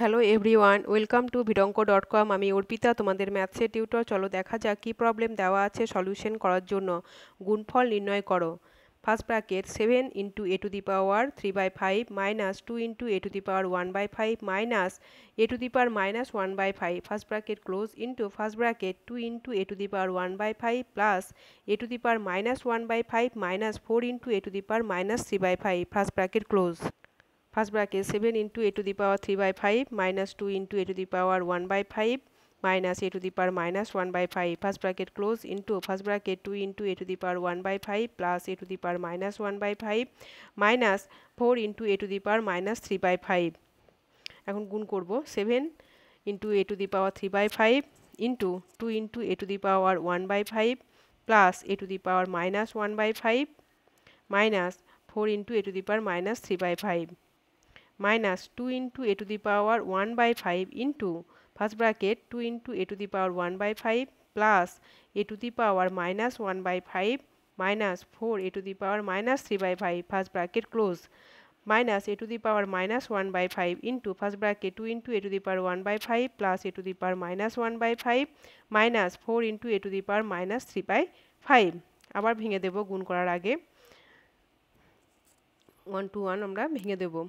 hello everyone welcome to Vidonk dot com আমি অর্পিতা তোমাদের ম্যাথসের tutor চলো দেখা যাক কী প্রবলেম দেওয়া আছে সলিউশন করার জন্য গুণফল নির্ণয় করো first bracket seven into a to the power three by five minus two into a to the power one by five minus a to the power minus one by five first bracket close into first bracket two into a to the power one by five plus a to the power minus one by five minus four into a to the power minus three by five first bracket close first bracket seven into a to the power three by five minus two into a to the power one by five minus a to the power minus one by five first bracket close into first bracket two into a to the power one by five plus a to the power minus one by five minus four into a to the power minus three by five এখন গুণ করবো seven into a to the power three by five into two into a to the power one by five plus a to the power minus one by five minus four into a to the power minus three by five minus two into a to the power one by five into first bracket two into a to the power one by five plus a to the power minus one by five minus four a to the power minus three by five first bracket close minus a to the power minus one by five into first bracket two into a to the power one by five plus a to the power minus one by five minus four into a to the power minus three by five আবার ভেঙে দেব গুণ করার আগে one two one আমরা ভেঙে দেবো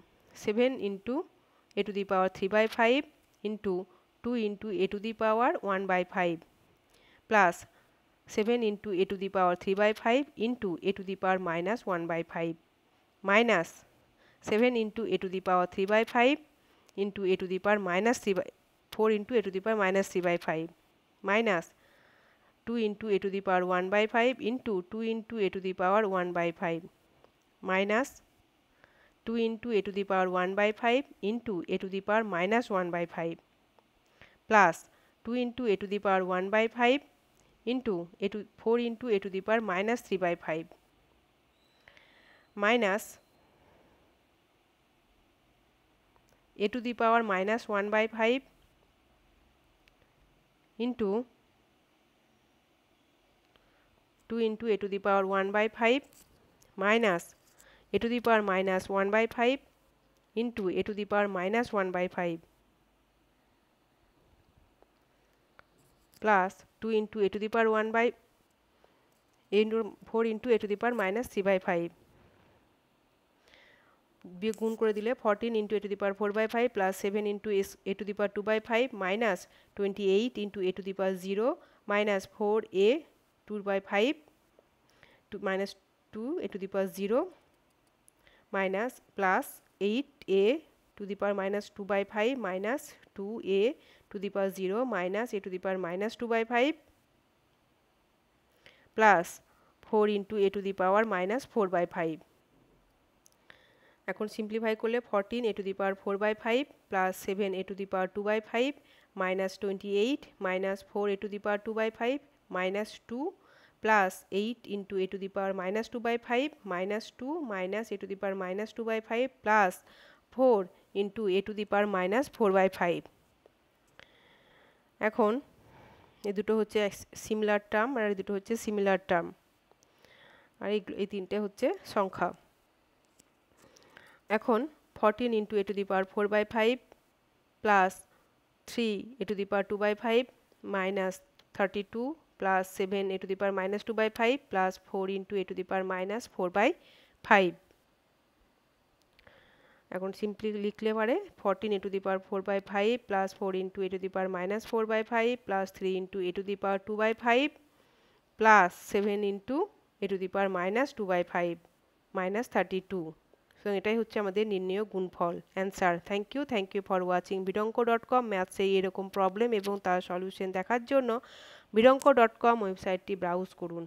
seven into a to the power three by five into two into a to the power one by five plus seven into a to the power three by five into a to the power minus one by five minus seven into a to the power three by five into a to the power minus three by four into a to the power minus three by five minus two into a to the power one by five into two into a to the power one by five minus 2 into a to the power 1 by 5 into a to the power minus 1 by 5 plus 2 into a to the power 1 by 5 into a to 4 into a to the power minus 3 by 5 minus a to the power minus 1 by 5 into 2 into a to the power 1 by 5 minus a to the power minus 1 by 5 into a to the power minus 1 by 5 plus 2 into a to the power 1 by into 4 into a to the power minus 3 by 5 বিয়োগ গুণ করে দিলে fourteen into a to the power four by five plus seven into S a to the power two by five minus twenty eight into a to the power zero minus four a to by five two minus two a to the power zero minus plus eight a to the power minus two by five minus two a to the power zero minus a to the power minus two by five plus four into a to the power minus four by five এখন simplify করলে fourteen a to the power four by five plus seven a to the power two by five minus twenty eight minus four a to the power two by five minus two plus eight into a to the power minus two by five minus two minus a to the power minus two by five plus four into a to the power minus four by five এখন এ দুটো হচ্ছে similar term আর এই দুটো হচ্ছে similar term আর এই তিনটে হচ্ছে সংখ্যা এখন fourteen into a to the power four by five plus three a to the power two by five minus thirty two plus seven a to the power minus two by plus four into a to the power minus four by five एन सीम्पलि लिखले पे fourteen a to the power four by plus four into a to the power minus four by plus three into a to the power two by five plus seven into a to the power minus two by five minus thirty two সুতরাং এটাই হচ্ছে আমাদের নির্ণয় গুণফল answer thank you thank you for watching Vidonk dot com ম্যাথসে এরকম problem এবং তার সলিউশন দেখার জন্য বিডঙ্ক ডট কম ওয়েবসাইটটি ব্রাউজ করুন